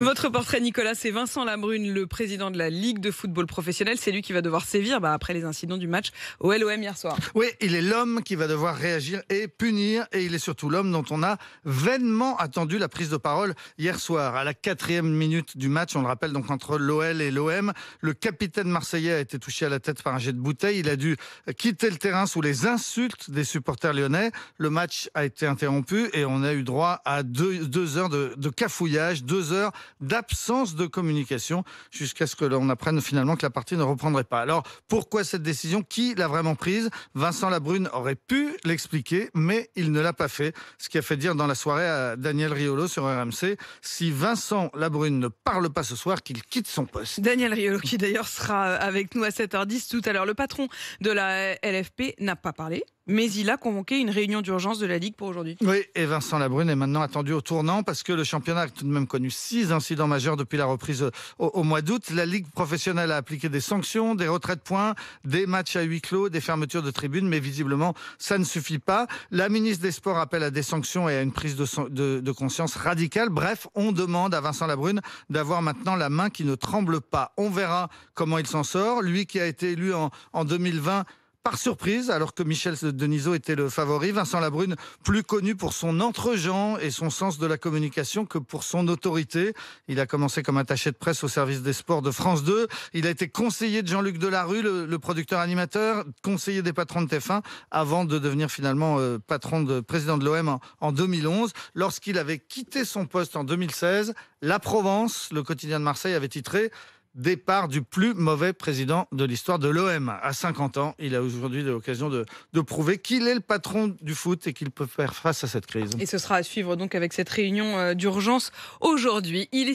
Votre portrait, Nicolas, c'est Vincent Labrune, le président de la Ligue de football professionnel. C'est lui qui va devoir sévir bah, après les incidents du match au LOM hier soir. Oui, il est l'homme qui va devoir réagir et punir. Et il est surtout l'homme dont on a vainement attendu la prise de parole hier soir. À la quatrième minute du match, on le rappelle, donc entre l'OL et l'OM, le capitaine marseillais a été touché à la tête par un jet de bouteille. Il a dû quitter le terrain sous les insultes des supporters lyonnais. Le match a été interrompu et on a eu droit à deux, heures de, de cafouillage, deux heures d'absence de communication jusqu'à ce que l'on apprenne finalement que la partie ne reprendrait pas. Alors pourquoi cette décision Qui l'a vraiment prise Vincent Labrune aurait pu l'expliquer, mais il ne l'a pas fait. Ce qui a fait dire dans la soirée à Daniel Riolo sur RMC, si Vincent Labrune ne parle pas ce soir, qu'il quitte son poste. Daniel Riolo qui d'ailleurs sera avec nous à 7h10 tout à l'heure. Le patron de la LFP n'a pas parlé mais il a convoqué une réunion d'urgence de la Ligue pour aujourd'hui. Oui, et Vincent Labrune est maintenant attendu au tournant parce que le championnat a tout de même connu six incidents majeurs depuis la reprise au, mois d'août. La Ligue professionnelle a appliqué des sanctions, des retraits de points, des matchs à huis clos, des fermetures de tribunes, mais visiblement, ça ne suffit pas. La ministre des Sports appelle à des sanctions et à une prise de, conscience radicale. Bref, on demande à Vincent Labrune d'avoir maintenant la main qui ne tremble pas. On verra comment il s'en sort. Lui qui a été élu en, en 2020 par surprise, alors que Michel Denisot était le favori, Vincent Labrune, plus connu pour son entre-gens et son sens de la communication que pour son autorité. Il a commencé comme attaché de presse au service des sports de France 2. Il a été conseiller de Jean-Luc Delarue, le, producteur animateur, conseiller des patrons de TF1, avant de devenir finalement euh, patron de président de l'OM en, en 2011. Lorsqu'il avait quitté son poste en 2016, La Provence, le quotidien de Marseille, avait titré départ du plus mauvais président de l'histoire de l'OM. À 50 ans, il a aujourd'hui l'occasion de, de, prouver qu'il est le patron du foot et qu'il peut faire face à cette crise. Et ce sera à suivre donc avec cette réunion euh, d'urgence aujourd'hui. Il